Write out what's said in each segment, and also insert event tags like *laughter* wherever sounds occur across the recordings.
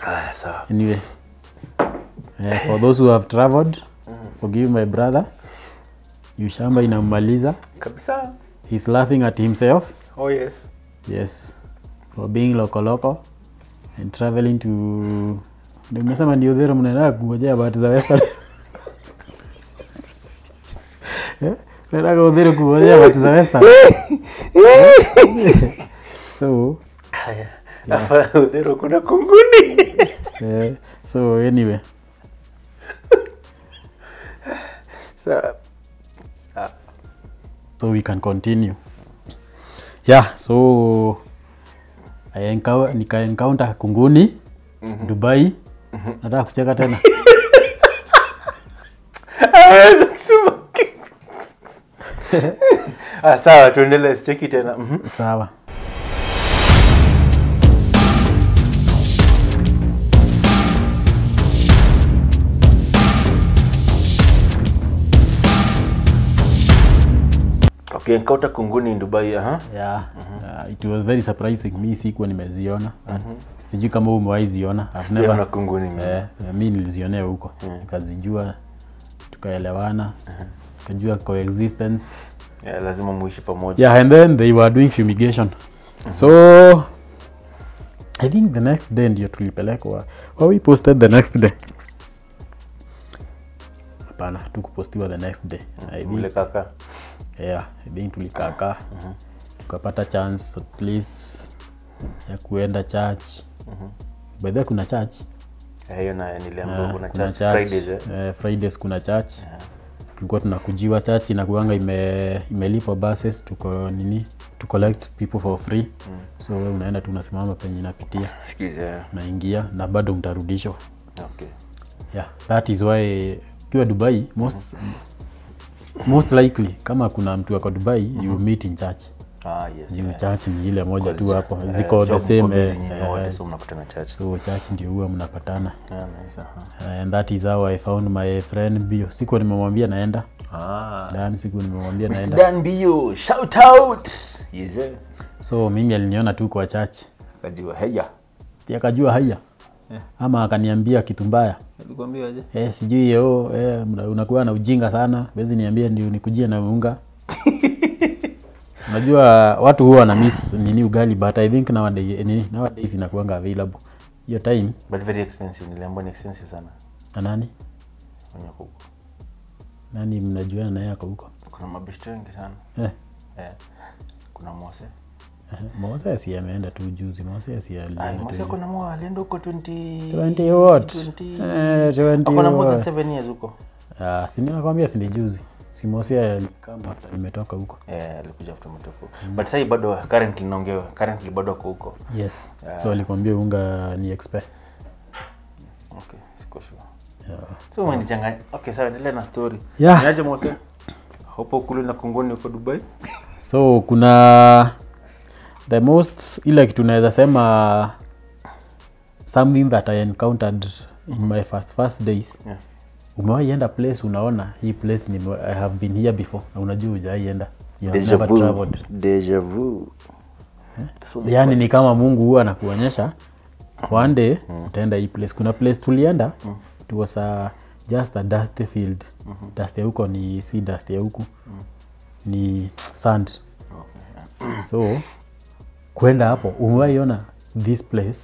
Haya, ah, Anyway, eh, for those who have traveled, forgive my brother. Yushamba inammaliza kabisa. He's laughing at himself. Oh yes. Yes. For being lokoloko and traveling to ndio mnasema ndio dhero mnaenda kungojea bahati za Western. *laughs* Eh, Nataka kungojea bahati za Western. *laughs* So, udhero kuna kunguni so anyway so, so. so we can continue yeah so nikaencounter kunguni mm -hmm. dubai mm -hmm. nataka kucheka tena *laughs* ah, sawa tuendelee sicheki tena mhm. sawa ukienkauta kunguni in Dubai aha. Yeah. Mm -hmm. uh, it was very surprising. Mi sikuwa nimeziona. Mm -hmm. Sijui kama umewahi ziona. Siona kunguni. Eh, yeah. yeah. mi nilizionea huko. Mm. Nikazijua tukaelewana. Mm -hmm. Tukajua coexistence. Yeah, lazima muishi pamoja. Yeah, and then they were doing fumigation. Mm -hmm. So I think the next day ndio tulipelekwa. Well, we posted the next day hapana, tukupostiwa the next day. Mm, I kaka yeah, then tulikaka uh -huh. tukapata chance at least ya kuenda church uh -huh. baadhia kuna church eh, hiyo na niliambiwa kuna, kuna church, church Fridays, eh? Eh, Fridays kuna church yeah. tulikuwa tunakujiwa church inakuanga ime, imelipa buses tuko nini to collect people for free mm. so wewe unaenda tu unasimama penye inapitia naingia na bado mtarudishwa okay. yeah, that is why ukiwa Dubai most mm -hmm most likely kama kuna mtu ako Dubai mm -hmm. you meet in church Ah, yes, juu yeah. ni ile moja tu hapo ziko eh, the same eh, eh, so mnakutana church so church ndio huwa mnapatana yeah, nice, and that is how I found my friend Bio siku nimemwambia naenda ah. Dan siku nimemwambia naenda Dan Bio shout out yes, so mimi aliniona tu kwa church akajua haya akajua haya yeah. ama akaniambia kitu mbaya eh, sijui yeo oh, eh, unakuwa na ujinga sana wezi niambia ndio nikujie na unga *laughs* unajua watu huwa na miss nini ugali but i think nowadays, eh, inakuanga available hiyo time but very expensive ni expensive sana na nani nani mnajuana naye ako huko kuna wengi sana eh. Eh. kuna mose *laughs* Mose ameenda tu juzi. Mose alienda. huko 20 what? 20 eh, 20. Kuna 7 years huko. Ah, si si juzi. Si after nimetoka huko. Eh, alikuja after nimetoka Mm. But sasa bado currently Currently bado huko. Yes. Ah. so alikwambia unga ni expert. Okay, siko sure. Yeah. So Okay, endelea na story. Yeah. Niaje Hapo kule na Kongoni huko Dubai. *laughs* so kuna the most ile kitu naweza sema something that i encountered in mm -hmm. my first first days yeah. umewaienda place unaona hii place ni, i have been here before na unajua ujaienda yani eh? ni kama mungu huu anakuonyesha one day mm. utaenda hii place kuna place tulienda mm. it was a, just a dust field mm -hmm. dust ya huko ni si dust ya huku mm. ni sand okay. so kwenda hapo umewaiona this place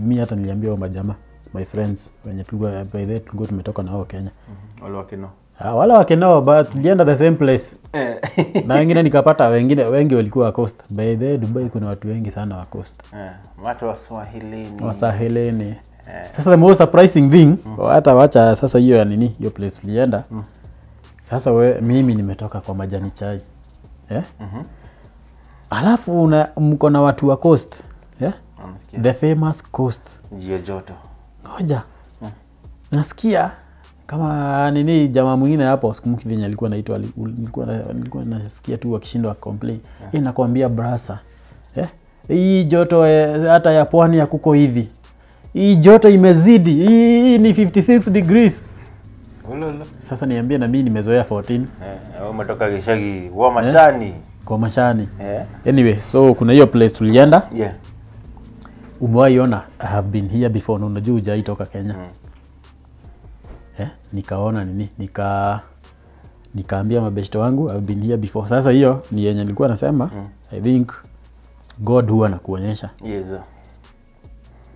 mi hata niliambia wa majama my friends wenye tulikuwa by the tulikuwa tumetoka na wao Kenya mhm. wala wakeno ah, tulienda the same place eh. *laughs* na wengine nikapata wengine wengi walikuwa coast by the Dubai kuna watu wengi sana wa coast eh, eh. sasa the most surprising thing mm. hata wacha sasa hiyo ya nini hiyo place tulienda mm. sasa we mimi nimetoka kwa majani chai eh mm -hmm alafu mko na watu wa coast yeah? the famous coast joto ngoja hmm. nasikia kama nini jamaa mwingine hapo skumuki venye alikuwa naitwa nilikuwa nasikia tu akishindwa complain yeah. nakwambia brasa yeah? hii joto eh, hata ya pwani ya kuko hivi hii joto imezidi hii ni 56 degrees Ulo, ulo. sasa niambie na mimi nimezoea 14 eh, umetoka kishagi wa mashani eh? kwa mashani yeah. anyway so kuna hiyo place tulienda yeah. umewaiona i have been here before na unajua ujaitoka kenya mm. eh, nikaona nini nika nikaambia mabeshto wangu I've been here before sasa hiyo ni yenye nilikuwa nasema mm. i think god huwa anakuonyesha yes.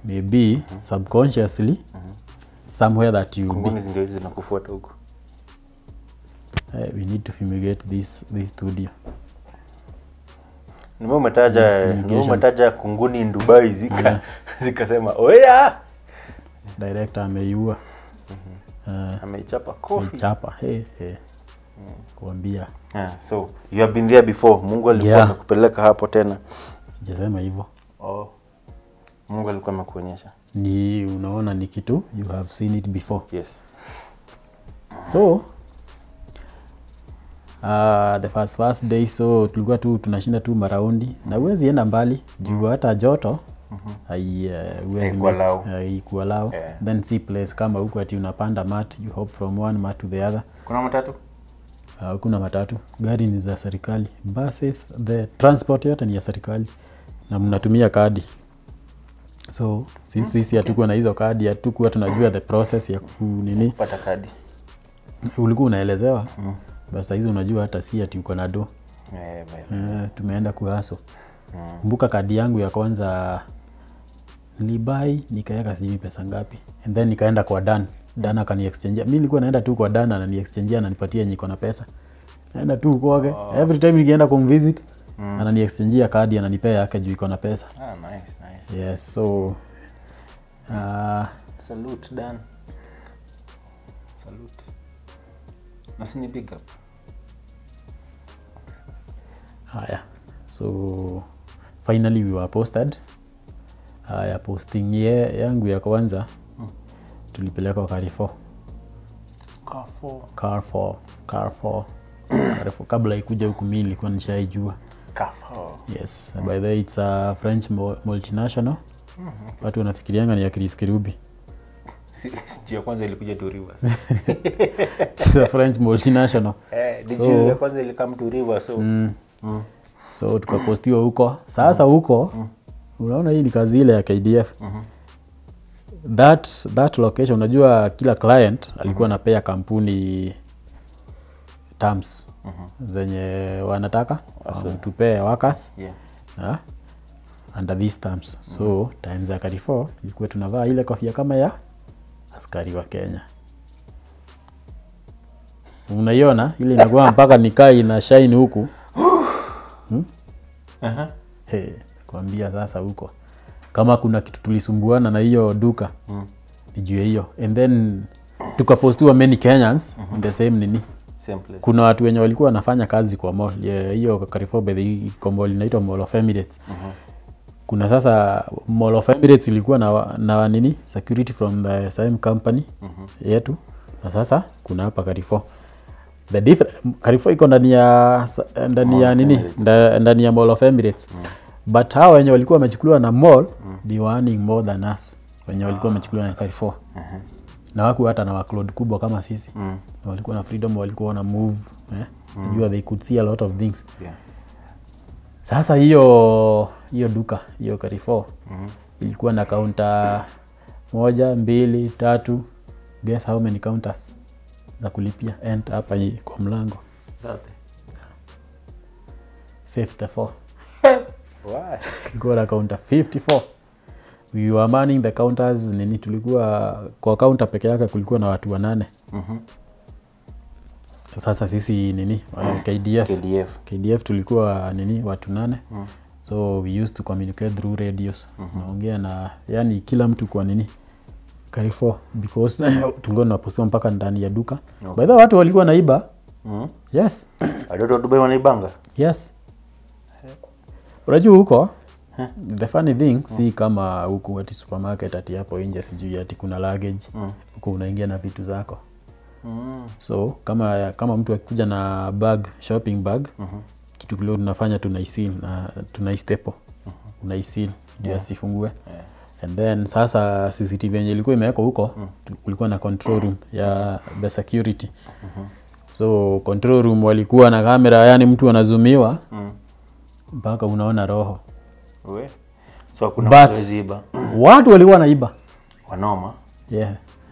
maybe mm -hmm. subconsciously mm -hmm. somewhere that you be zinakufuata huko hey, eh, we need to fumigate this, this studio nimetaja kunguni dubai zika *laughs* zikasema oya direkta ameiua mm-hmm. uh, ameichapa ameichapa hey, hey. mm. kuambia yeah, so you have been there before mungu alikuwa yeah. amekupeleka hapo tena sijasema hivyo oh. mungu alikuwa amekuonyesha ni unaona ni kitu you have seen it before yes so uh, the first first day so tulikuwa tu tunashinda tu maraundi mm. na uwezi enda mbali juu mm. hata joto mm-hmm. haikualao eh, uh, eh, yeah. then si place kama huku ati unapanda mat you hope from one mat to the other kuna matatu uh, ah, kuna matatu gari ni za serikali buses the transport yote ni ya serikali na mnatumia kadi so sisi sisi hatukuwa na hizo kadi hatukuwa tunajua the process ya kunini ulikuwa unaelezewa mm basi hizo unajua hata si ati uko na do. Eh, eh, tumeenda kuhaso. Mm. Kumbuka mm. kadi yangu ya kwanza nilibai nikaweka sijui pesa ngapi and then nikaenda kwa Dan. Dan akaniexchangea. Mimi nilikuwa naenda tu kwa Dan ananiexchangea ananipatia yenye na pesa. Naenda tu kwake. Oh. Every time nikienda kumvisit mm. ananiexchangea kadi ananipea yake juu iko na pesa. Ah, nice, nice. Yes, so uh, salute Dan. Salute nasini big up. Haya, so finally we were posted. Haya, posting ye, yangu ya kwanza mm. tulipelekwa Carrefour. Carrefour. Carrefour. 4 Kabla ikuja huku mimi nilikuwa nishaijua. Yes, mm. by the way it's a French multinational. Mm, mm-hmm. okay. Watu wanafikirianga ni ya Chris Kirubi siku ya kwanza ilikuja to rivers *laughs* french multinational eh, so, kwanza ilikam to rivers so mm, mm. so tukapostiwa huko sasa mm. huko mm. unaona hii ni kazi ile ya KDF mm -hmm. that that location unajua kila client alikuwa mm -hmm. anapea kampuni terms mm -hmm. zenye wanataka tupee um, workers yeah. yeah under these terms so mm -hmm. times ya 44 ilikuwa tunavaa ile kofia kama ya askari wa Kenya. Unaiona ile inakuwa mpaka nikai ina shine huku hmm? uh -huh. Hey, kwambia sasa huko kama kuna kitu tulisumbuana na hiyo duka mm. nijue hiyo and then tukapostua many Kenyans mm -hmm. the same nini same place. kuna watu wenye walikuwa wanafanya kazi kwa mall hiyo yeah, Carrefour by the mall inaitwa Mall of Emirates mm -hmm kuna sasa Mall of Emirates ilikuwa na, na nini security from the same company mm -hmm. yetu na sasa kuna hapa karifo the different iko ndani ya ndani ya nini ndani ya Mall of Emirates mm. but hao wenye walikuwa wamechukuliwa na mall mm. they were more than us wenye ah. walikuwa wamechukuliwa ah. na karifo uh mhm. -huh. na waku hata na waclod kubwa kama sisi mm. na walikuwa na freedom walikuwa na move eh? mm. they could see a lot of things yeah sasa hiyo hiyo duka hiyo karifo mm -hmm. ilikuwa na kaunta moja, mbili, tatu, guess how many counters za kulipia end hapa kwa mlango 54 *laughs* na kaunta 54 we were the counters nini tulikuwa kwa kaunta peke yake kulikuwa na watu wanane mm -hmm sasa sisi nini uh, ah, KDF. KDF. KDF tulikuwa nini watu nane mm. so we used to communicate through radios mhm. naongea mm -hmm. na yani kila mtu kwa nini karifo because tulikuwa *laughs* tunapostiwa mpaka ndani ya duka okay. by the watu walikuwa naiba mm. -hmm. yes *clears throat* watu wa Dubai wanaibanga yes unajua huko the funny thing mm. si kama huku ati supermarket ati hapo nje sijui ati kuna luggage mm. huko mm. unaingia na vitu zako mm. so kama, kama mtu akikuja na bag shopping bag mm-hmm. kitu kilio tunafanya tunaisil na tunaistepo mm-hmm. unaisil ndio yeah. asifungue yeah and then sasa cctv enye ilikuwa imewekwa huko mm. kulikuwa na control room ya the security mm-hmm. so control room walikuwa na kamera yani mtu anazumiwa mm. mpaka mm. unaona roho So, But, watu walikuwa naiba wanoma yeah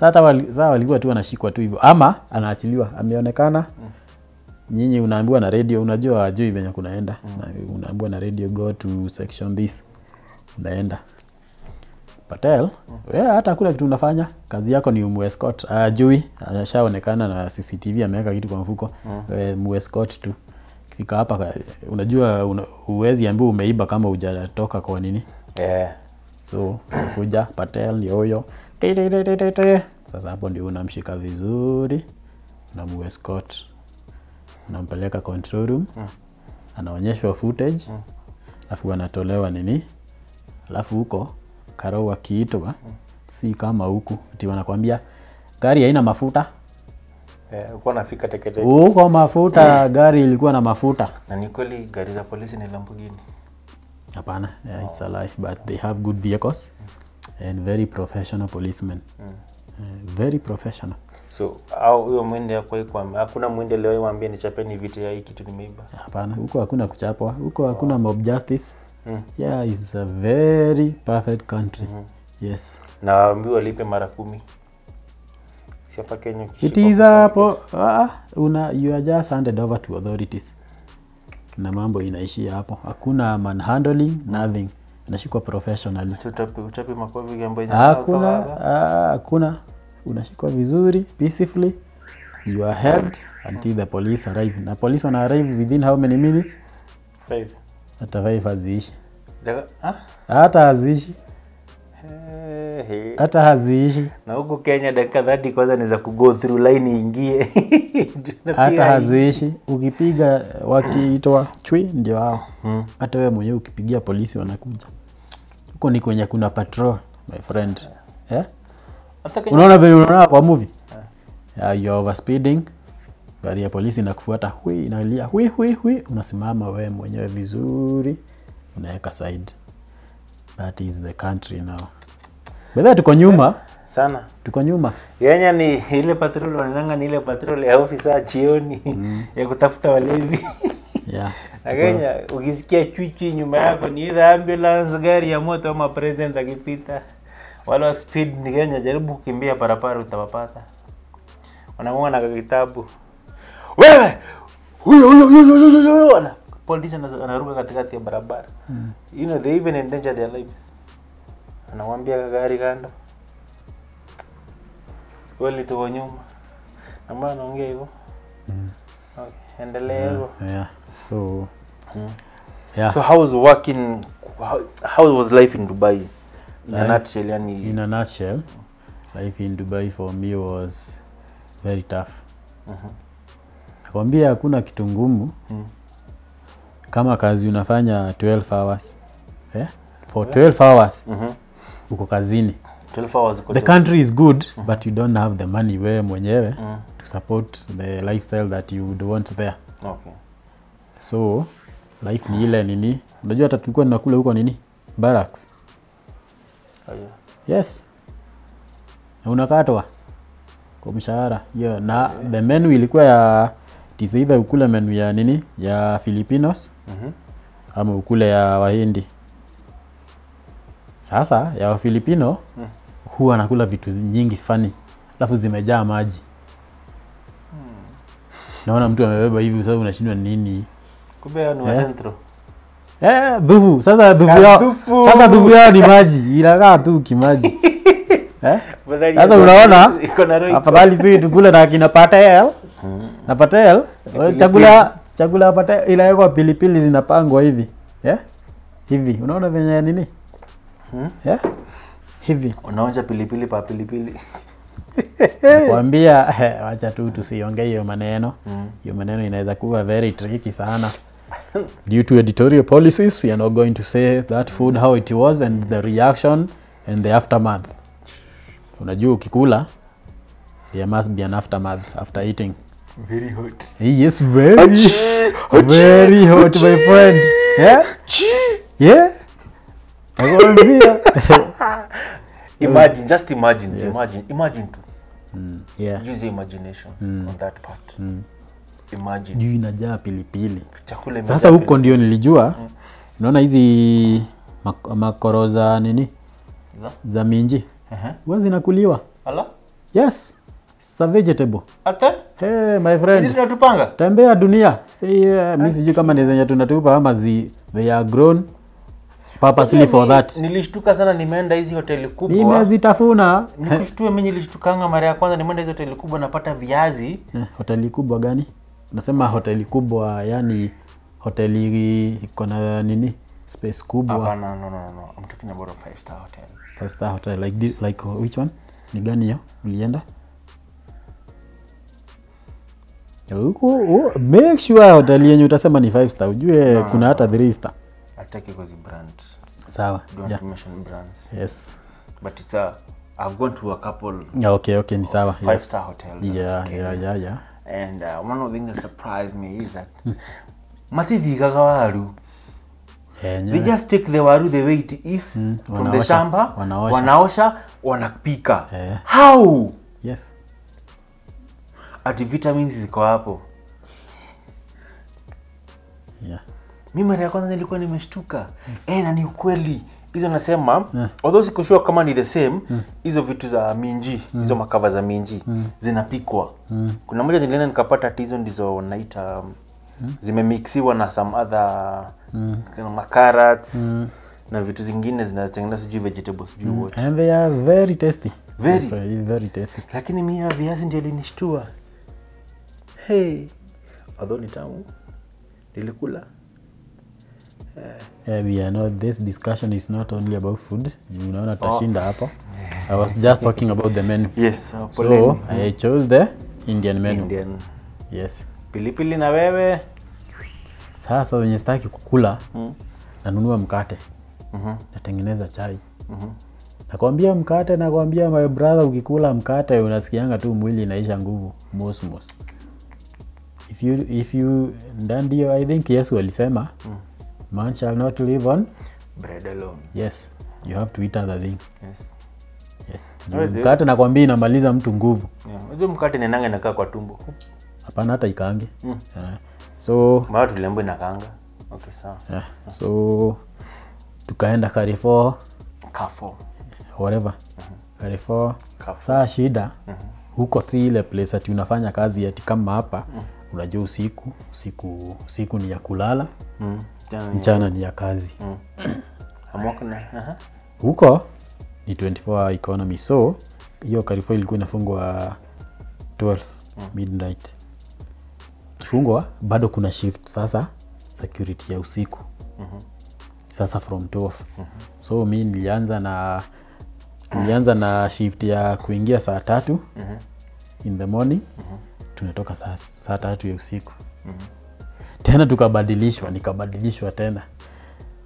Sasa wali, walikuwa tu wanashikwa tu hivyo ama anaachiliwa, ameonekana mm. Nyinyi unaambiwa na radio, unajua ajui venye kunaenda mm. Unaambiwa na radio go to section this, unaenda Patel mm. Yeah, hata hakuna kitu unafanya, kazi yako ni umuescort. Ajui ashaonekana na CCTV, ameweka kitu kwa mfuko mm. E, muescort tu kifika hapa, unajua una, uwezi ambiwa umeiba kama ujatoka kwa nini yeah. So *coughs* kuja Patel yoyo sasa hapo ndio unamshika vizuri, na unamuescort, unampeleka control room, mm. anaonyeshwa footage, alafu anatolewa nini, alafu huko karau akiitwa, mm. si kama huku ti wanakwambia gari haina mafuta ulikuwa yeah, nafika teketeke huko mafuta yeah. *clears throat* gari ilikuwa na mafuta na ni kweli gari za polisi ni Lamborghini hapana yeah, oh. it's a oh. life but they have good vehicles yeah and very professional policeman mm. uh, very professional so au huyo mwende akwaikwamba hakuna mwende leo waambie nichapeni vita ya kitu nimeiba hapana huko hakuna kuchapwa huko wow. hakuna mob justice mm. yeah is a very perfect country mm -hmm. yes na waambiwa walipe mara kumi hapa Kenya ukishika hapo ah, una you are just handed over to authorities na mambo inaishia hapo, hakuna manhandling nothing unashikwa professionally. Uchapi, uchapi makofi ambayo ah, hakuna ah, hakuna, unashikwa vizuri peacefully, you are held until the police arrive, na police wana arrive within how many minutes? 5 hata 5 haziishi ah? hata haziishi hata haziishi na huku Kenya dakika dhati kwanza niza kugo through line ingie *laughs* hata haziishi. Ukipiga wakiitwa chwi ndio hao. Hmm. Hata hmm. wewe mwenyewe ukipigia polisi wanakuja huko ni kwenye kuna patrol my friend yeah. Yeah? unaona venye unaona kwa movie yeah. yeah, you're overspeeding gari ya polisi inakufuata hui inalia hui hui hui unasimama we mwenyewe vizuri unaweka side that is the country now bedha tuko nyuma yeah, sana tuko nyuma yenye ni ile patrol wanaanga ni ile patrol ya ofisa jioni mm. ya kutafuta walevi *laughs* yeah. ukisikia chwichwi nyuma yako ni either ambulance, gari ya moto ama president akipita, wale wa speed ni Kenya, jaribu kukimbia barabara utawapata, wanagonga na kakitabu wewe polisi anaruka katikati ya barabara mm. you know they even endanger their lives, anawambia gari kando, kweli tuko nyuma, na mbona naongea hivyo mm. okay, endelea hivyo yeah. yeah so yeah. yeah. so how was working how, how was life in dubai in life, a nutshell yani in a nutshell life in dubai for me was very tough uh mhm. -huh. kwambia hakuna kitu ngumu mm. kama kazi unafanya 12 hours eh? yeah? for 12 hours mm -hmm. uko kazini the country is good mm -hmm. but you don't have the money wewe mwenyewe mm. to support the lifestyle that you would want there okay. So life ni ile nini, unajua hata tulikuwa tunakula huko nini barracks. Oh, yes, na unakatwa kwa mshahara hiyo, na the menu ilikuwa ya tisaidha ukule menu ya nini ya Filipinos mm -hmm. ama ukule ya Wahindi. Sasa ya Wafilipino mm. huwa anakula vitu nyingi fani, alafu zimejaa maji mm. naona mtu amebeba hivi, sasa unashindwa nini Kumbe ni wa eh? Central. Eh, dhufu. Sasa dhufu yao. Sasa dhufu yao ni maji. Inakaa tu kimaji. *laughs* Eh? Sasa unaona afadhali si tukule na kina Patel. Na Patel chakula chakula Patel inawekwa pilipili zinapangwa hivi. Eh? Hivi. Unaona venye nini? Hmm? Yeah? Hivi. Unaonja pilipili pa pilipili. *laughs* kuambia eh, wacha tu tusiongee hiyo maneno mm. hiyo mm. maneno inaweza kuwa very tricky sana due to editorial policies we are not going to say that food how it was and the reaction and the aftermath unajua ukikula there must be an aftermath after eating very hot yes very Achy! Achy! very hot Achy! my friend yeah Achy! yeah i want nakwambia *laughs* imagine just imagine yes. imagine imagine to mm. yeah. use your imagination mm. on that part mm. imagine juu inajaa pilipili chakula sasa huko ndio nilijua mm. naona hizi mak makoro za nini za, za minji uh-huh. huwa zinakuliwa yes Okay. Hey, my Tembea dunia. Say, uh, sijui kama ni zenye tunatupa ama zi they are grown nilishtuka sana nimeenda hizi hoteli kubwa nimezitafuna nikushtue mi nilishtukanga mara ya kwanza nimeenda hizi hoteli kubwa napata viazi eh, hoteli kubwa gani nasema hoteli kubwa yani hoteli iko na nini space kubwa Hapana, no, no, no. I'm five star hotel five like, this, uh, which one ni gani yo ulienda huko uh, make sure hoteli yenye utasema ni five star ujue no, kuna hata three star hatutaki kuzi I've gone to a couple yeah, okay okay ni sawa five yes. star yeah yeah yeah yeah and uh, one of the things that surprised me is that matithigaga waru They just take the waru the way it is mm, from wanaosha, the shamba wanaosha, wanaosha wanapika eh. How? Yes. vitamins ziko hapo. Yeah mi mara ya kwanza nilikuwa nimeshtuka mm. e, na ni ukweli hizo nasema yeah. Hmm. although sikushua kama ni the same hmm. hizo mm. vitu za minji hmm. hizo mm. makava za minji mm. zinapikwa mm. kuna moja nilienda nikapata hizo ndizo naita mm. zimemixiwa na some other mm. makarats mm na vitu zingine zinatengeneza sijui vegetable sijui mm. what and they are very tasty very very, very tasty lakini mimi viazi ndio linishtua hey although ni tamu nilikula Yeah, we are not, this discussion is not only about food. Unaona tashinda oh. hapo. I was just talking about the menu. Yes. Uh, so I chose the Indian menu. Indian. Yes. Pilipili na wewe. Sasa wenye staki kukula mm. nanunua mkate mm -hmm. natengeneza chai mm -hmm. nakwambia mkate, nakwambia my brother, ukikula mkate unasikianga tu mwili inaisha nguvu mosmos. If you, if you, I think Yesu alisema mm Man shall not live on bread alone. Yes, you have to eat other thing. Yes. Yes. Juu mkate nakwambia inamaliza mtu nguvu. Yeah. Unajua mkate nenanga inakaa kwa tumbo. Hapana hata ikange. Mm. Yeah. So mara tuliambiwa inakaanga. Okay, sawa. Yeah. So tukaenda karifo kafo Whatever. Mm -hmm. karifo Carrefour. Saa shida. Mm -hmm. Huko si ile place ati unafanya kazi ati kama hapa. Mm. Unajua usiku, usiku, usiku ni ya kulala. Mm mchana, ni ya kazi mm. *coughs* huko ni 24 economy so hiyo karifo ilikuwa inafungwa 12 mm. midnight kifungwa bado kuna shift sasa security ya usiku mm-hmm. sasa from 12 mm-hmm. so mi nilianza na nilianza na shift ya kuingia saa tatu mm-hmm. in the morning tunatoka saa, saa tatu ya usiku tena tukabadilishwa nikabadilishwa tena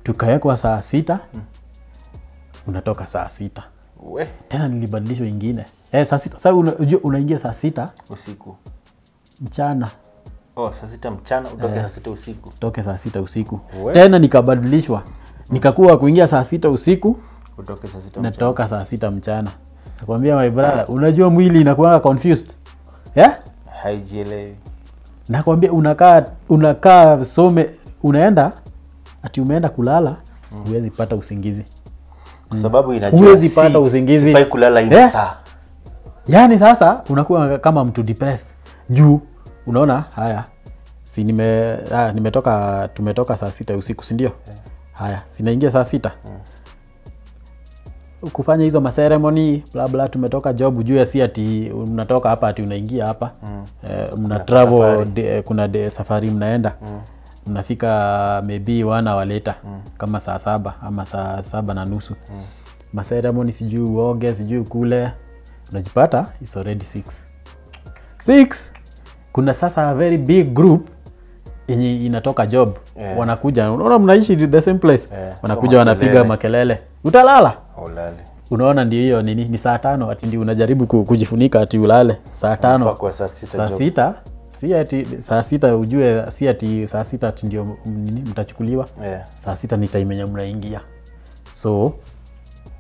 tukawekwa saa sita mm. unatoka saa sita We. tena nilibadilishwa ingine e, saa sita sa una, unaingia saa sita usiku mchana oh, saa sita mchana utoke e, saa sita usiku toke saa sita usiku We. tena nikabadilishwa hmm. nikakuwa kuingia saa sita usiku utoke saa sita natoka saa sita mchana nakwambia my brother unajua mwili inakuanga confused yeah? haijielewi nakwambia unakaa unakaa some unaenda ati umeenda kulala huwezi mm. pata usingizi kwa mm. pata usingizi yeah. yani sasa unakuwa kama mtu depressed juu unaona haya si nime, haya, ah, nimetoka tumetoka saa sita usiku sindio yeah. haya sinaingia saa sita yeah mm kufanya hizo maseremoni blabla tumetoka job, ujue si ati unatoka hapa ati unaingia hapa mm. E, mna travel de, eh, kuna de, safari mnaenda mm. mnafika maybe wana waleta mm. kama saa saba ama saa saba na nusu mm. maseremoni, sijui uoge, sijui kule, unajipata is already six. Six, kuna sasa a very big group yenye inatoka job yeah. wanakuja, unaona mnaishi the same place yeah. wanakuja so, wanapiga makelele, utalala ulale unaona ndio hiyo nini ni saa tano ati ndi unajaribu kujifunika ati ulale saa tano saa sita, saa si ati saa sita ujue si ati saa sita ati ndio nini mtachukuliwa yeah. saa sita ni taimenya mnaingia so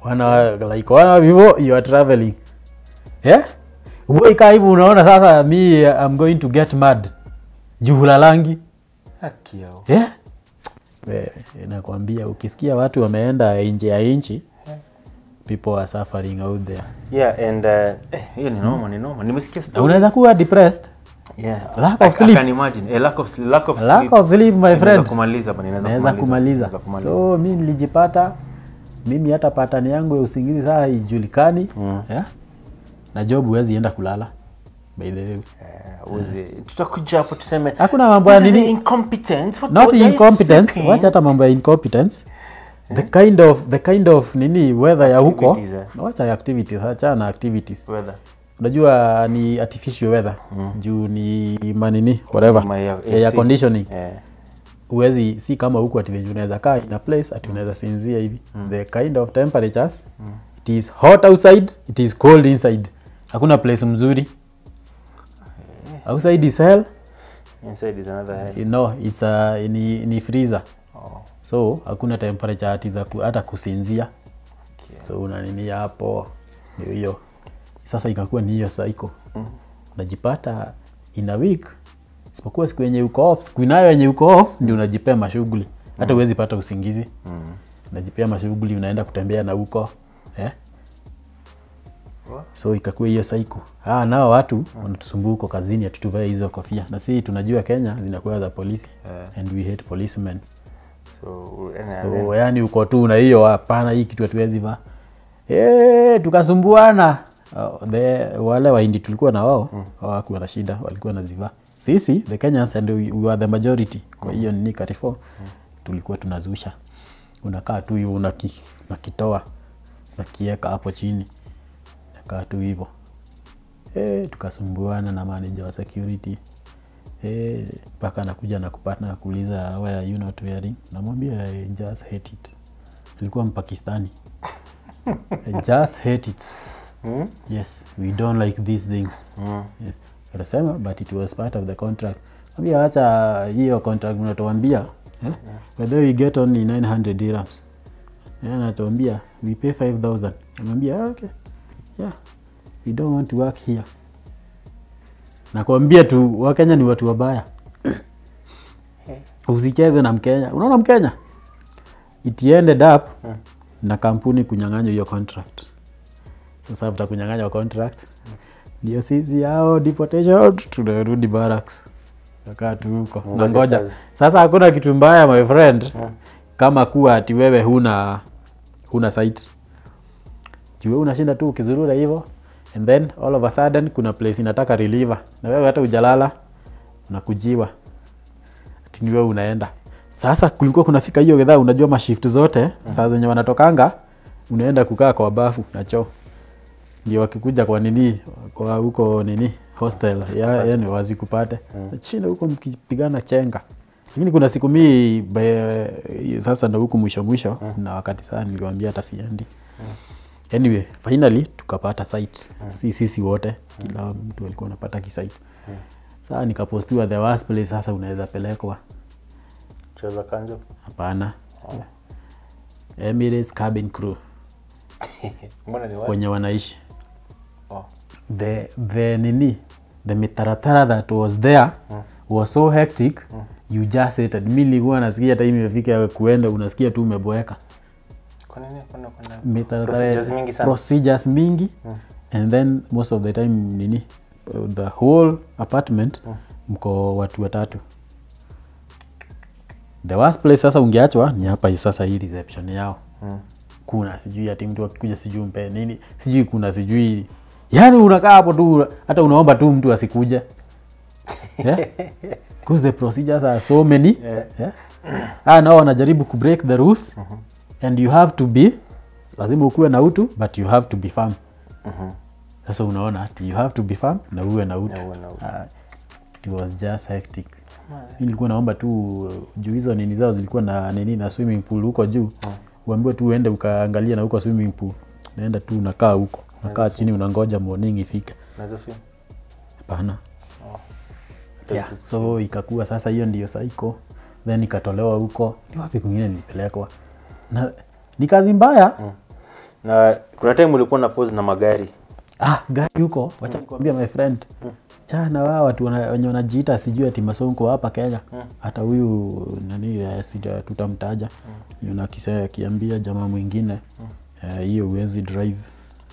wana like wana vivo you are traveling yeah? uwaikaa hivi unaona sasa mi am going to get mad juhulalangi yeah? nakwambia ukisikia watu wameenda nje ya nchi people are suffering out there yeah and uh, eh, ni ni nimesikia unaweza kuwa depressed Yeah. Lack of sleep. can imagine. A eh, lack of sleep, lack of lack of sleep my friend. Naweza kumaliza bwana, naweza kumaliza. kumaliza. So mimi nilijipata mimi hata patani yangu ya usingizi saa ijulikani Mm. Yeah. Na job huwezi enda kulala. By the way. Eh, Hakuna mambo ya nini? What hata mambo ya incompetence the kind of the kind of nini weather ya huko eh. wacha ya activities na activities weather unajua ni artificial weather mm. juu ni manini whatever ya, ya conditioning yeah uwezi si kama huko ati venye unaweza kaa in a place ati mm. unaweza sinzia hivi mm. the kind of temperatures mm. it is hot outside it is cold inside hakuna place mzuri yeah. outside is hell inside is another hell you know, it's a, ni, ni freezer oh so hakuna temperature hati za ku, hata kusinzia okay. so unanini hapo ndio hiyo sasa ikakuwa ni hiyo cycle mm. unajipata in a week isipokuwa siku yenye uko off siku inayo yenye uko off ndio unajipea mashughuli hata mm. huwezi mm. pata usingizi mm. unajipea mashughuli unaenda kutembea na huko eh? so ikakuwa hiyo saiku ah, nao watu mm. wanatusumbua huko kazini atutuvae hizo kofia na si tunajua kenya zinakuwa za polisi yeah. and we hate policemen so, so yani uko tu na hiyo hapana hii kitu hatuwezi va eh, tukasumbuana uh, wale waindi tulikuwa na wao mm. wakuwa na shida walikuwa nazivaa sisi the kenyans and we, are the majority kwa hiyo mm. nini katifo mm. tulikuwa tunazusha unakaa tu hivo unakitoa unakieka hapo chini nakaa tu hivo e, tukasumbuana na manager wa security mpaka eh, anakuja na kupata kuuliza why are you not wearing namwambia I just hate it alikuwa mpakistani just hate it mm? yes we don't like these things mm. yes but it was part of the contract ambia wacha hiyo contract mnatuambia eh? Hmm. yeah. whether we get only 900 dirhams yeah, anatuambia we pay 5000 anamwambia ah, okay yeah we don't want to work here Nakwambia tu Wakenya ni watu wabaya. Eh. Usicheze na Mkenya. Unaona Mkenya? It up hmm. na kampuni kunyang'anya hiyo contract. Sasa after kunyang'anya contract ndio sisi yao deportation tunarudi barracks. akaa tu huko. Na ngoja. Sasa hakuna kitu mbaya my friend. Hmm. Kama kuwa ati wewe huna huna site. Juu unashinda tu ukizurura hivyo and then all of a sudden kuna place inataka reliever na wewe hata ujalala na kujiwa ati wewe unaenda sasa kulikuwa kuna fika hiyo kadhaa unajua ma shift zote mm. saa zenye wanatokanga unaenda kukaa kwa bafu na choo ndio wakikuja kwa nini kwa huko nini hostel ya, yani kupate mm. chini huko mkipigana chenga lakini kuna siku mii sasa ndo huku mwisho mwisho mm. na wakati sana niliwambia hata siendi mm anyway finally tukapata site yeah. si sisi wote yeah. kila mtu alikuwa anapata kisite yeah. saa nikapostiwa the worst place sasa unaweza pelekwa cheza kanjo hapana oh. Emirates cabin crew *laughs* kwenye wanaishi oh. the, the nini the mitaratara that was there yeah. Mm. was so hectic yeah. Mm. you just hated mi likuwa nasikia hata imefika kuenda unasikia tu umeboeka procedures mingi, mm. and then most of the time nini the whole apartment mm. mko watu watatu the worst place sasa ungeachwa ni hapa sasa hii reception yao mm. kuna sijui ati mtu akikuja sijui mpe nini sijui kuna sijui yani unakaa hapo tu hata unaomba tu mtu asikuja *laughs* yeah? the procedures are so many yeah. Yeah? ah, nao wanajaribu kubreak the rules mm -hmm and you have to be lazima ukuwe na utu but you have to be firm mm-hmm. sasa unaona ati you have to be firm na uwe na utu, Uh, it was just hectic nilikuwa naomba tu juu hizo nini zao zilikuwa na nini na swimming pool huko juu mm. uambiwe tu uende ukaangalia na huko swimming pool naenda tu unakaa huko nakaa chini unangoja morning ifike hapana oh. yeah. so ikakuwa sasa hiyo ndio saiko then ikatolewa huko ni wapi kwingine nilipelekwa na, ni kazi mbaya mm. na kuna time ulikuwa na pose na magari ah, gari huko wacha mm. nikwambia my friend mm. chana wao watu wenye wanajiita sijui ati masonko hapa Kenya mm. hata huyu nani eh, sija tutamtaja mm. yuna kisaya kiambia jamaa mwingine mm. Eh, hiyo mm. uh, uwezi drive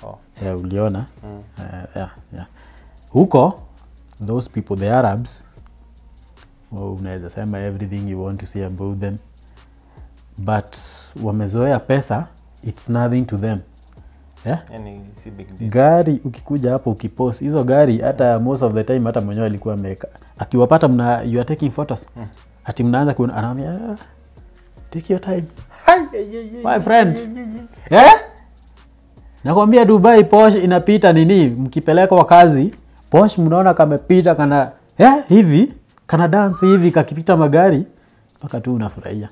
oh. uh, uliona mm. uh, yeah, yeah. huko those people the Arabs well, unaweza sema everything you want to see about them but wamezoea pesa it's nothing to them yeah? Yaani si gari ukikuja hapo ukipos hizo gari hata yeah. most of the time hata mwenyewe alikuwa ameweka akiwapata mna you are taking photos mm. ati mnaanza kuona anaambia ah, take your time my friend yeah? Eh? nakwambia dubai posh inapita nini mkipeleka wa kazi posh mnaona kamepita kana yeah, hivi kana dansi hivi kakipita magari mpaka tu unafurahia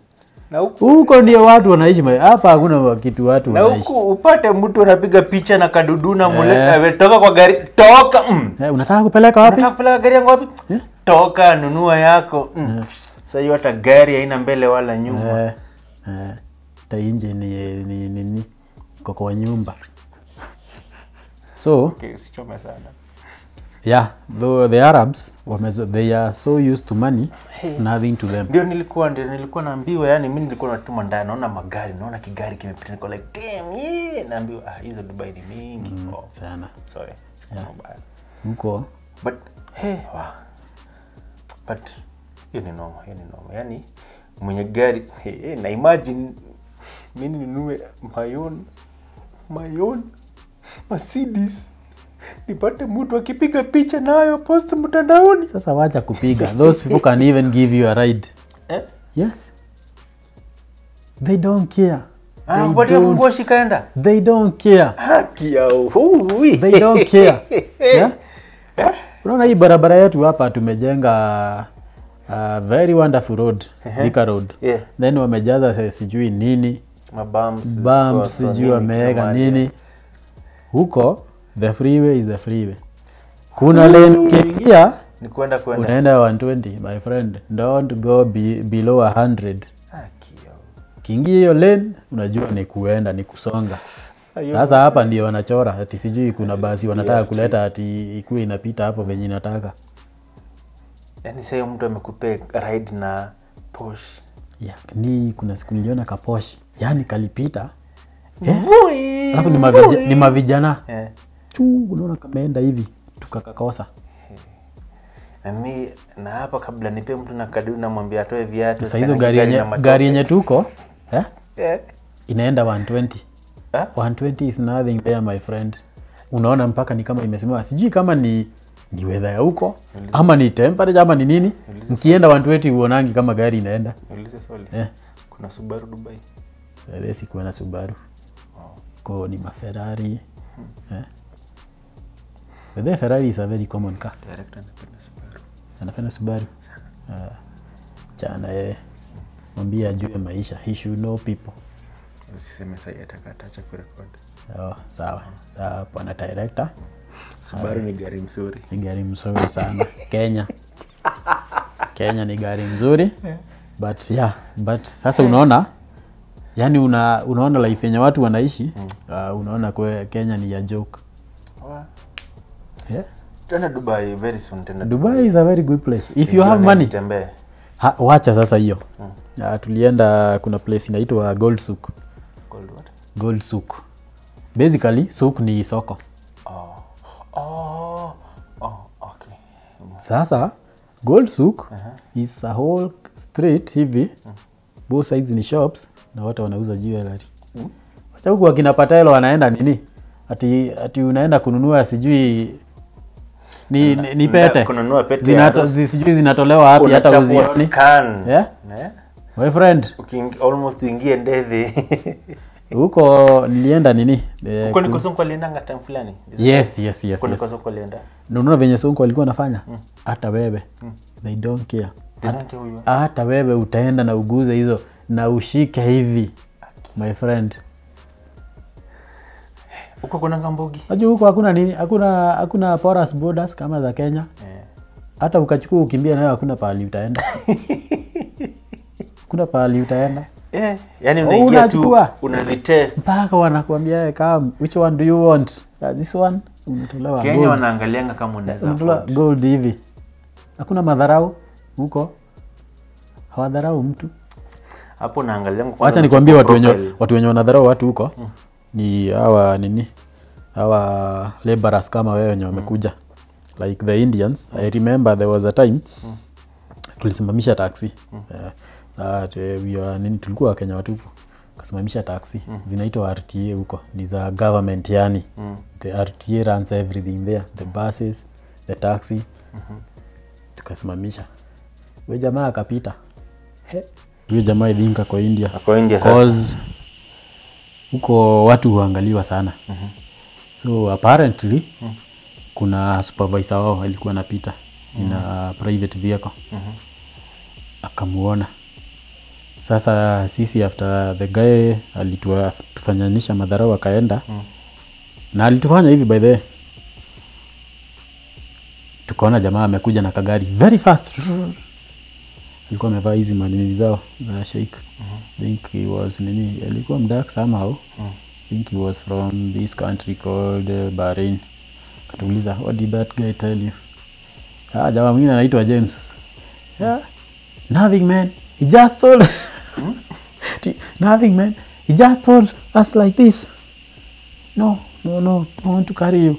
huko ndio watu wanaishi hapa, hakuna kitu watu na wanaishi. upate mtu anapiga picha na kaduduna mule yeah. Eh, toka kwa gari toka mm. yeah, unataka kupeleka wapi? Unataka kupeleka gari yangu wapi? Yeah. Toka nunua yako mm. yeah. Sasa hiyo hata gari haina mbele wala nyuma yeah. yeah. Ta engine ni ni ni, ni, kwa nyumba so okay, sichome sana yeah though the arabs wamezo, they are so used to money hey. it's nothing to them ndio nilikuwa ndio nilikuwa naambiwa yani mimi nilikuwa natuma ndani naona magari naona kigari kimepita niko like damn yeah naambiwa ah hizo dubai ni mingi mm, oh. sana sorry yeah. mko but hey wow. but hiyo ni noma hiyo ni noma yani mwenye gari hey, hey, na imagine mimi ninunue my own my own mercedes nipate mtu akipiga picha nayo post mtandaoni sasa wacha kupiga those people can even give you a ride eh? yes they don't care ah, shikaenda they don't care haki they don't care *laughs* yeah? Eh? unaona hii barabara yetu hapa tumejenga uh, very wonderful road road yeah. then wamejaza eh, sijui nini mabams sijui nini huko the freeway is the freeway kuna lane ukiingia ni kwenda kwenda unaenda 120 my friend don't go be, below 100 ah, kiingia hiyo lane unajua ni kuenda ni kusonga ah, sasa hapa ndio wanachora ati sijui kuna basi wanataka kuleta ati ikuwe inapita hapo venye inataka. yani sayo mtu amekupe ride na Porsche. Ya, ni kuna siku niliona ka Porsche. yani kalipita eh? alafu yeah. ni mavijana yeah tu unaona kameenda hivi tukakakosa nami na hapa kabla nipe mtu na kadu namwambia atoe viatu sahizo gari yenye tuko eh? yeah. inaenda 120 huh? 120 is nothing there my friend unaona mpaka ni kama imesimama sijui kama ni ni wedha ya huko ama ni temperature ama ni nini mkienda 120 uonangi kama gari inaenda yeah. Eh? kuna subaru dubai eh, sikuwa na subaru oh. ko ni maferari hmm. yeah. The day Ferrari is a very common car. Director anapenda Subaru. Anapenda Subaru. Sana. Uh, chana yeye. Mwambie ajue maisha. He should know people. Usiseme sasa atakatacha kurekodi. Oh, sawa. Sawa bwana director. Subaru ni gari mzuri. Ni gari mzuri sana. Kenya. Kenya ni gari mzuri. Yeah. But yeah, but sasa unaona yani una, unaona life yenye watu wanaishi mm. uh, unaona kwe Kenya ni ya joke. Dubai is a very good place. If you have money. wacha sasa hiyo. Uh, tulienda kuna place inaitwa Gold Gold Basically ni soko. Oh. Oh. Oh, okay. Sasa Gold uh -huh. is a whole street hivi. Mm. Both sides ni shops na wote wanauza jiwelari Mm. Wacha wanaenda nini? ati unaenda kununua sijui ni, ni, ni pete pete Zinato, zi, sijui zinatolewa hapi hata uzioni yeah? Eh? my friend Uking, almost uingie ndedhi *laughs* huko nilienda nini huko niko eh, sunko aliendanga time fulani yes yes yes huko niko sunko alienda unaona venye sunko alikuwa nafanya hmm. hata mm. wewe mm. they don't care hata wewe utaenda na uguze hizo na ushike hivi my friend huko kuna ngambugi najua huko hakuna nini hakuna hakuna forest borders kama za kenya eh. hata yeah. ukachukua ukimbia nayo hakuna pahali utaenda kuna pahali utaenda yeah. yani unachukua unazitest mpaka wanakuambia come which one do you want yeah, this one umetolewa Kenya wanaangalianga kama unaweza gold hivi hakuna madharau huko hawadharau mtu hapo naangalianga wacha nikwambie watu wenye watu wenye wanadharau watu huko mm ni hawa nini hawa laborers kama wewe wenye wamekuja mm. like the Indians mm. I remember there was a time mm. tulisimamisha taxi mm. uh, that, uh, we are, nini tulikuwa Wakenya watupu kasimamisha taxi mm. zinaitwa RTA huko ni za government yani mm. the RTA runs everything there the buses the taxi mm -hmm. tukasimamisha we jamaa akapita huyo jamaa idhinka kwa India, kwa India cause huko watu huangaliwa sana mm -hmm. so apparently mm -hmm. kuna supervisa wao alikuwa napita mm -hmm. ina private vehicle mm -hmm. akamuona sasa sisi after the guy alitufanyanisha madharau akaenda mm. na alitufanya hivi by the tukaona jamaa amekuja na kagari very fast alikuwa amevaa hizi manini zao za sheik mhm. think he was nini alikuwa mdak somehow mhm. think he was from this country called uh, what did that guy tell you ah mwingine anaitwa James yeah. nothing man he just told *laughs* hmm? nothing man he just told us like this no no no I want to carry you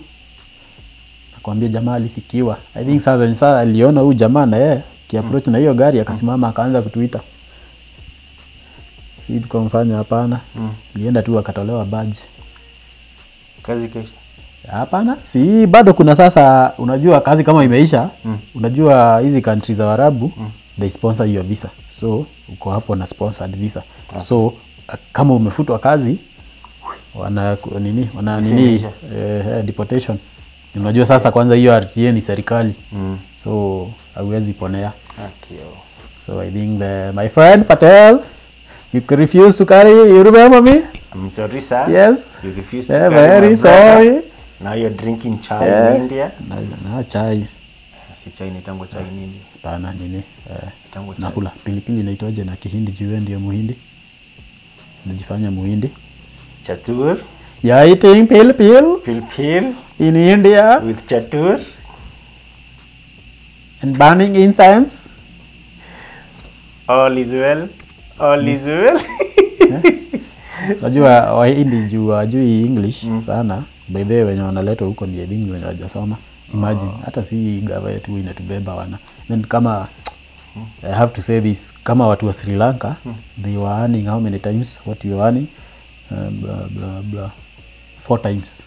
nakwambia jamaa alifikiwa i think hmm. sasa sasa aliona huyu jamaa na yeye kiaproach mm. na hiyo gari akasimama mm. akaanza kutuita hii tukamfanya hapana mm. lienda tu akatolewa baji kazi kesha hapana si bado kuna sasa unajua kazi kama imeisha mm. unajua hizi kantri za warabu mm. they sponsor your visa so uko hapo na sponsored visa okay. Ah. so kama umefutwa kazi wana nini wana nini eh, eh, deportation unajua sasa kwanza hiyo rta ni serikali mm so awezi ponea so i think the, my friend patel you refuse to carry you remember me i'm sorry sir yes you refuse yeah, to carry very sorry now you're drinking chai yeah. in india na, na chai ah, si chai ni tango chai nini pana nini eh, tango chai nakula pilipili inaitwaje na kihindi juu ndio muhindi najifanya muhindi chatur you're eating pil pil in india with chatur and burning incense. All is well. All yes. is well. Unajua *laughs* yeah. Wahindi juu wajui English hmm. sana. By the way wenye wanaleta huko ni elimu wenye wajasoma. Imagine ah. Hata si gava yetu inatubeba wana. Then kama I have to say this kama watu wa Sri Lanka hmm. they were earning how many times what you were earning uh, blah, blah, blah. four times.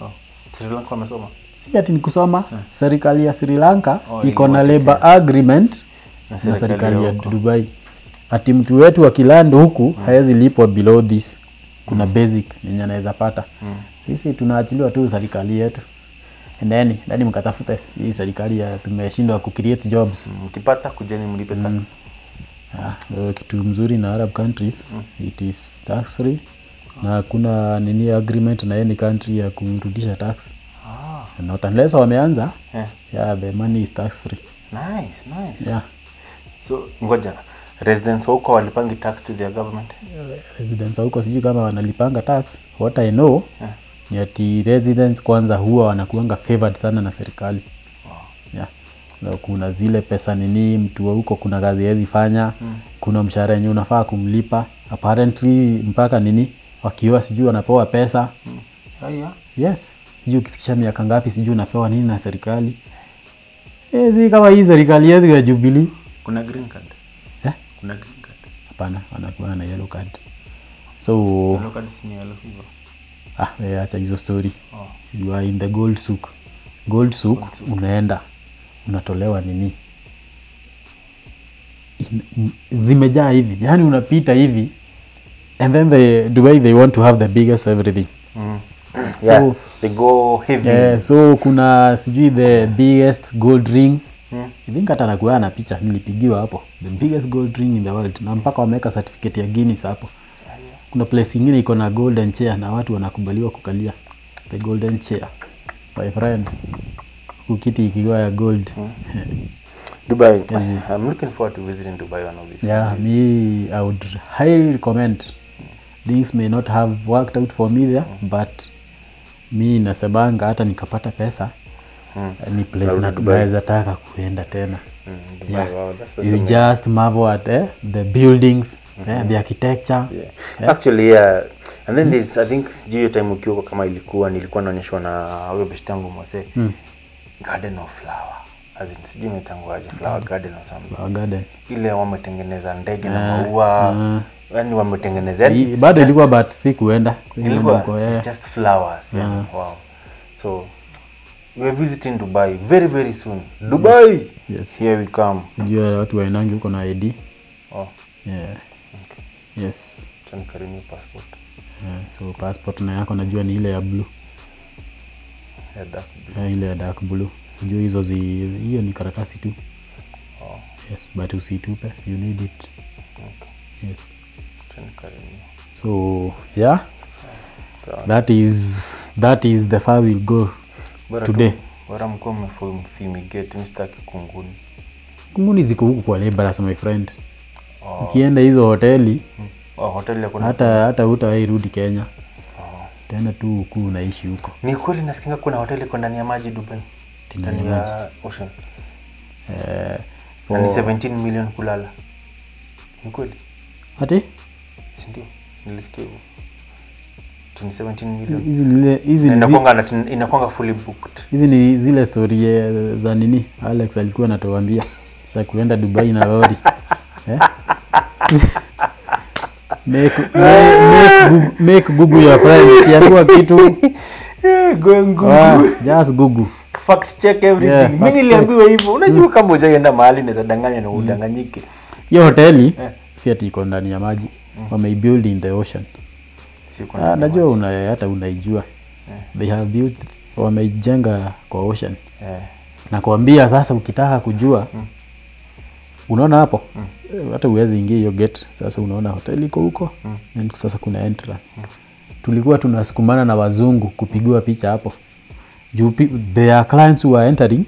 Oh. Sri Lanka wamesoma? si ati ni kusoma yeah. serikali ya Sri Lanka oh, iko na labor agreement na serikali ya Dubai ati mtu wetu wa kiland huku mm. Eh. hawezi lipwa below this kuna mm. basic yenye anaweza pata mm. sisi tunaachiliwa tu serikali yetu ndani ndani mkatafuta hii serikali ya tumeshindwa ku create jobs mm, mkipata mm. kujeni mlipe mm. tax mm. Ah, kitu mzuri na Arab countries mm. it is tax free ah. na kuna nini agreement na any country ya kurudisha tax ah not unless wameanza yeah. yeah, the money is tax free. Nice, nice. Yeah. So ngoja residents huko walipangi tax to their government? Residents huko sijui kama wanalipanga tax. What I know yeah. ni ati residents kwanza huwa wanakuanga favored sana na serikali. Wow. Yeah. kuna zile pesa nini, mtu wa huko kuna kazi hawezi fanya mm. kuna mshahara yenye unafaa kumlipa apparently mpaka nini wakiwa sijui wanapewa pesa mm. yes sijui ukifikisha miaka ngapi, sijui unapewa nini na serikali. E, kama hii serikali yetu ya Jubilee kuna green card eh? kuna green card hapana, wanakuwa na yellow card so yellow card si yellow fever ah, e, acha hizo story oh. you are in the gold souk gold souk, unaenda unatolewa nini zimejaa hivi yani unapita hivi and then they, Dubai they want to have the biggest everything mm. -hmm so, yeah, they go heavy. Yeah, so kuna sijui the biggest gold ring Hmm. I think hata nakuwa na picha nilipigiwa hapo the biggest gold ring in the world, na mpaka wameweka certificate ya Guinness hapo. Kuna place ingine iko na golden chair na watu wanakubaliwa kukalia the golden chair, my friend, huku kiti ikiwa ya gold hmm. *laughs* Dubai. Yes. Dubai Yeah, me, I would highly recommend. Things may not have worked out for me there, hmm. but mi nasemanga hata nikapata pesa mm. ni place naweza taka kuenda tena mm, yeah. wow, you just marvel at eh, the buildings mm -hmm. eh, the architecture yeah. Yeah. actually yeah. and then this i think sijui hiyo time ukiwa kama ilikuwa nilikuwa naonyeshwa na huyo beshti mwase mm. garden of flower as in sijui nitanguaje flower garden or something flower garden ile wametengeneza ndege na ah, maua uh, yani wametengenezea bado ilikuwa but si kuenda ilikuwa just flowers yeah. yeah. wow so we are visiting Dubai very very soon Dubai yes yes. here we come jua watu wainangi huko na ID oh yeah okay. yes tan karimi passport yeah, so passport na yako najua ni ile ya blue ile ya dak blu juu hizo zi hiyo ni karatasi tu oh. yes but usitupe you need it okay. yes so yeah that is that is the far will go todaykunguni today kunguni ziko huku kwa Lebaras my friend oh. ukienda hizo hoteli hmm. oh, hata utawairudi Kenya oh. tena tu huku unaishi huko ni kweli kuna hoteli ndani ya maji Dubai ndani 17 eh, million kulala ni kweli hati sindio? Nilisikia hivyo Hizi ni zile stori eh, za nini Alex alikuwa anatuambia za kuenda Dubai na lori *laughs* eh? make, make, make gugu your friend kiambiwa kitu eh, ah, unajua mm. kama ujaenda mahali naweza danganya na mm. udanganyike hiyo hoteli yeah. si ati iko ndani ya maji mm. Mm-hmm. wameibuild in the ocean ah, najua una, hata unaijua yeah. they have built wameijenga kwa ocean yeah. nakwambia sasa ukitaka kujua mm. unaona hapo mm. hata uwezi ingia hiyo gate sasa unaona hoteli iko huko mm. And sasa kuna entrance mm. tulikuwa tunasukumana na wazungu kupigiwa picha hapo juu there clients who are entering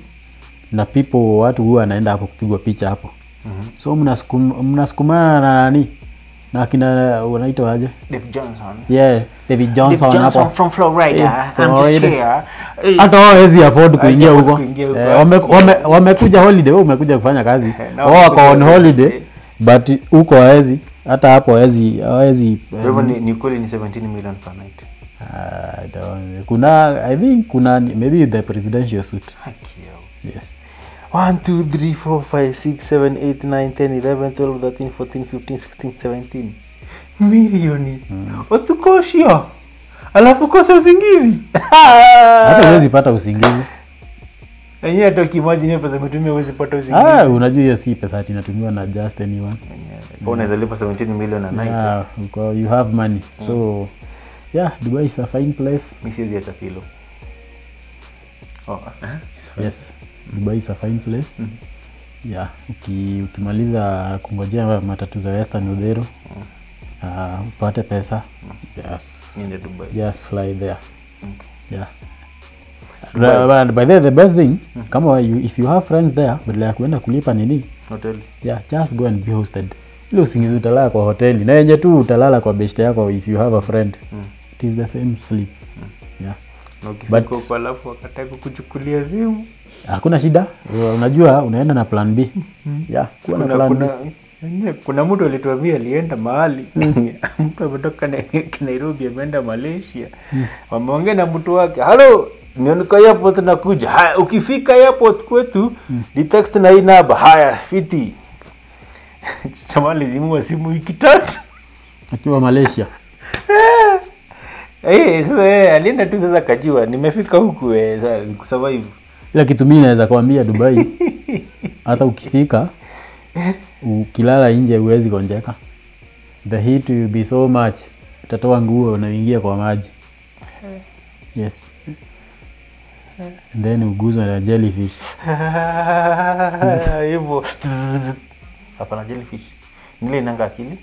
na people watu huwa wanaenda hapo kupigwa picha hapo mm-hmm. so mnasukumana na nani na akina uh, wanaitwa aje? David Johnson hapo from Hata wao afford kuingia huko. Eh, wamekuja holiday, umekuja kufanya kazi. Eh, wao wako on holiday but huko wawezi hata hapo hawezi ah, kuna I think kuna maybe the presidential suit. Yes. 1 2 3 4 5 6 7 8 9 10 11 12 13 14 15 16 17 milioni mm. watukoshio alafu kosa usingizi *laughs* hata huwezi pata usingizi enyewe hata ukiimagine pesa umetumia huwezi pata usingizi ah, unajua hiyo si pesa ati inatumiwa na just anyone yeah. unaweza lipa 17 million a night yeah, you have money mm. so yeah dubai is a fine place mi siwezi hata pilo oh, eh? yes Dubai is a fine place mm -hmm. yeah, uki, ukimaliza kungojea matatu za Western Udhero mm -hmm. uh, upate pesa mm -hmm. yes. In Dubai. Yes, fly there okay. yeah. Dubai. But by the, the best thing mm. kama you, if you have friends there badala ya kuenda kulipa nini Hotel. yeah just go and be hosted ile usingizi utalala kwa hoteli na yenye tu utalala kwa best yako if you have a friend mm. it is the same sleep mm. yeah na ukifika kwa alafu wakataka kuchukulia simu Hakuna shida, unajua unaenda na plan B. Mm-hmm. kuwa na kuna, plan B. Kuna mtu alituambia alienda mahali mm-hmm. *laughs* mtu ametoka *laughs* Nairobi ameenda Malaysia, mm. wameongea na mtu wake, halo nioniko airport nakuja. Haya, ukifika airport kwetu mm. ni text na hii namba. Haya, fiti chamali *laughs* simu wiki tatu akiwa Malaysia. Eh, sasa alienda tu sasa, kajua nimefika huku eh, kusurvive ila kitu mimi naweza kuambia Dubai *laughs* hata ukifika ukilala nje huwezi gonjeka the heat will be so much utatoa nguo unaingia kwa maji eh. yes And then uguzwe na jellyfish *laughs* hivyo hapana jellyfish nile inanga akili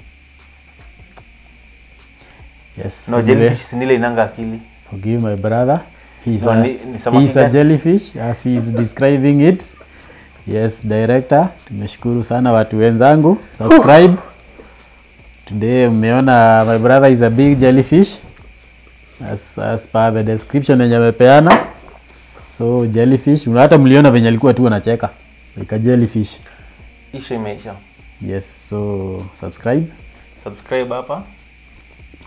yes no jellyfish nile inanga akili forgive my brother he's no, a, he's a jellyfish as he is describing it yes director tumeshukuru sana watu wenzangu subscribe today umeona my brother is a big jellyfish as, as per the description yenye amepeana so jellyfish hata mliona venye alikuwa tu anacheka like a jellyfish isho imeisha yes so subscribe subscribe hapa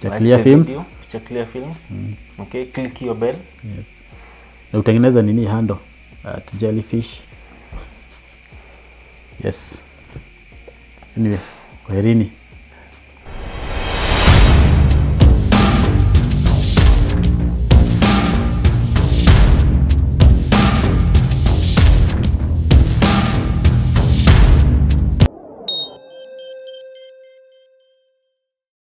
Mm. utengeneza nini hando At uh, Jellyfish. Yes. Anyway, kwaherini.